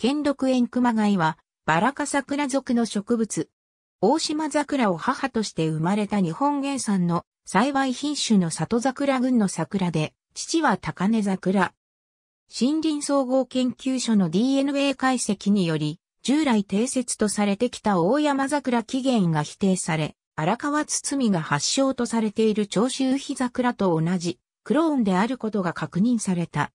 剣六園熊谷は、バラカ桜属の植物。大島桜を母として生まれた日本原産の幸い品種の里桜群の桜で、父は高根桜。森林総合研究所の DNA 解析により、従来定説とされてきた大山桜起源が否定され、荒川堤が発祥とされている長州日桜と同じ、クローンであることが確認された。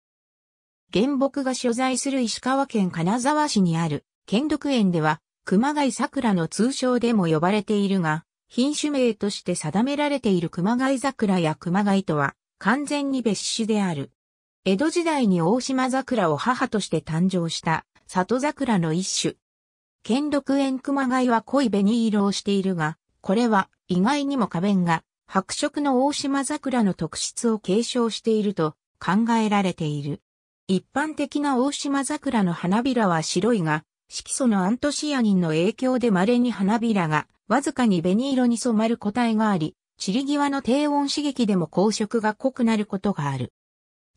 原木が所在する石川県金沢市にある、兼六園では、熊谷桜の通称でも呼ばれているが、品種名として定められている熊谷桜や熊谷とは、完全に別種である。江戸時代に大島桜を母として誕生した里桜の一種。兼六園熊谷は濃い紅色をしているが、これは意外にも花弁が白色の大島桜の特質を継承していると考えられている。一般的な大島桜の花びらは白いが、色素のアントシアニンの影響で稀に花びらが、わずかに紅色に染まる個体があり、散り際の低温刺激でも光色が濃くなることがある。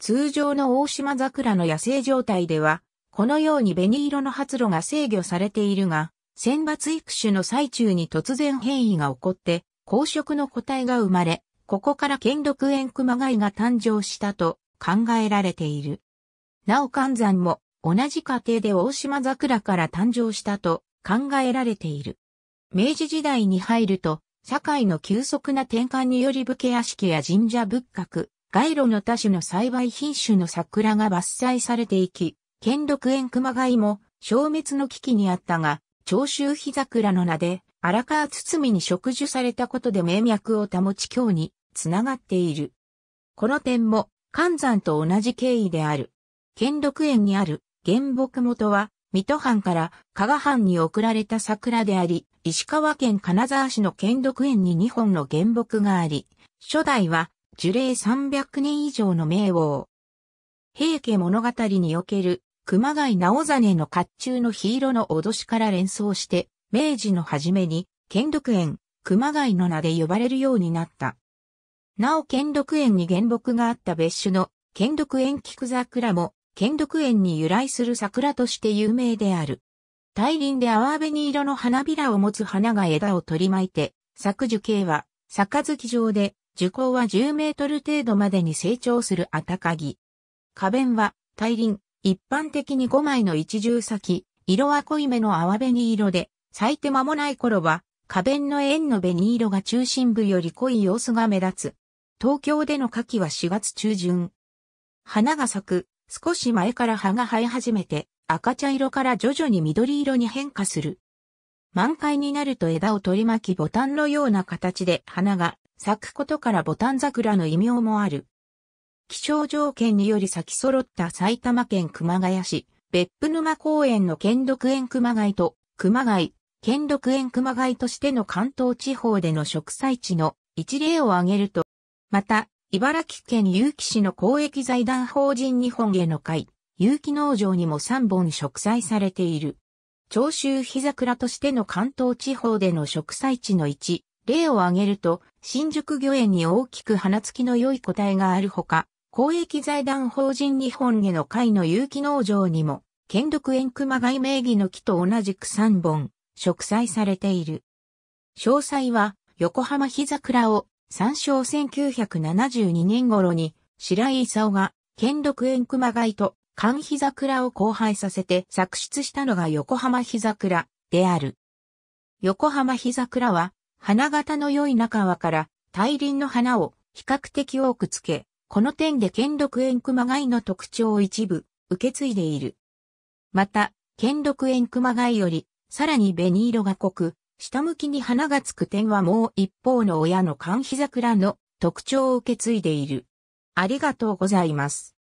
通常の大島桜の野生状態では、このように紅色の発露が制御されているが、選抜育種の最中に突然変異が起こって、光色の個体が生まれ、ここから剣毒炎熊貝が誕生したと考えられている。なお寒山も同じ過程で大島桜から誕生したと考えられている。明治時代に入ると、社会の急速な転換により武家屋敷や神社仏閣、街路の多種の栽培品種の桜が伐採されていき、兼六園熊谷も消滅の危機にあったが、長州日桜の名で荒川堤に植樹されたことで名脈を保ち今日につながっている。この点も、関山と同じ経緯である。兼六園にある原木元は、水戸藩から加賀藩に送られた桜であり、石川県金沢市の兼六園に2本の原木があり、初代は樹齢300年以上の名王。平家物語における熊谷直実の甲冑の火色の脅しから連想して、明治の初めに、兼六園、熊谷の名で呼ばれるようになった。なお兼六園に原木があった別種の兼六園菊桜も剣六園に由来する桜として有名である。大輪で淡紅色の花びらを持つ花が枝を取り巻いて、咲く樹形は、月状で、樹高は10メートル程度までに成長するあたかぎ。花弁は、大輪、一般的に5枚の一重咲き、色は濃いめの淡紅色で、咲いて間もない頃は、花弁の円の紅色が中心部より濃い様子が目立つ。東京での夏季は4月中旬。花が咲く少し前から葉が生え始めて、赤茶色から徐々に緑色に変化する。満開になると枝を取り巻きボタンのような形で花が咲くことからボタン桜の異名もある。気象条件により咲き揃った埼玉県熊谷市、別府沼公園の兼六園熊谷と、熊谷、兼六園熊谷としての関東地方での植栽地の一例を挙げると、また、茨城県結城市の公益財団法人日本への会、有機農場にも3本植栽されている。長州日桜としての関東地方での植栽地の一、例を挙げると、新宿御苑に大きく花付きの良い個体があるほか、公益財団法人日本への会の有機農場にも、兼六園熊貝名義の木と同じく3本、植栽されている。詳細は、横浜日桜を参照1972年頃に白井勲が兼六縁熊貝と寒日桜を交配させて作出したのが横浜日桜である。横浜日桜は花型の良い中和から大輪の花を比較的多くつけ、この点で兼六縁熊貝の特徴を一部受け継いでいる。また、兼六縁熊貝よりさらに紅色が濃く、下向きに花がつく点はもう一方の親の寒日桜の特徴を受け継いでいる。ありがとうございます。